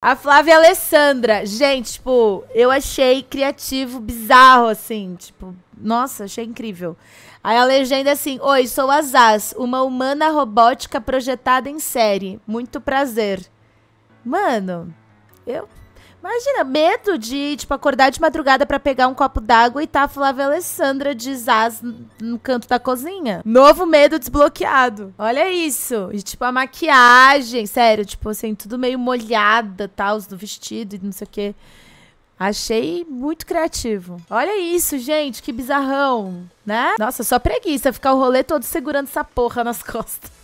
A Flávia Alessandra. Gente, tipo, eu achei criativo, bizarro, assim. Tipo, nossa, achei incrível. Aí a legenda é assim: Oi, sou a Zaz, uma humana robótica projetada em série. Muito prazer. Mano, eu Imagina, medo de, tipo, acordar de madrugada para pegar um copo d'água e tá a Flávia Alessandra de Zaz no canto da cozinha. Novo medo desbloqueado. Olha isso. E, tipo, a maquiagem, sério, tipo, assim, tudo meio molhada, tal, do vestido e não sei o quê. Achei muito criativo. Olha isso, gente, que bizarrão, né? Nossa, só preguiça ficar o rolê todo segurando essa porra nas costas.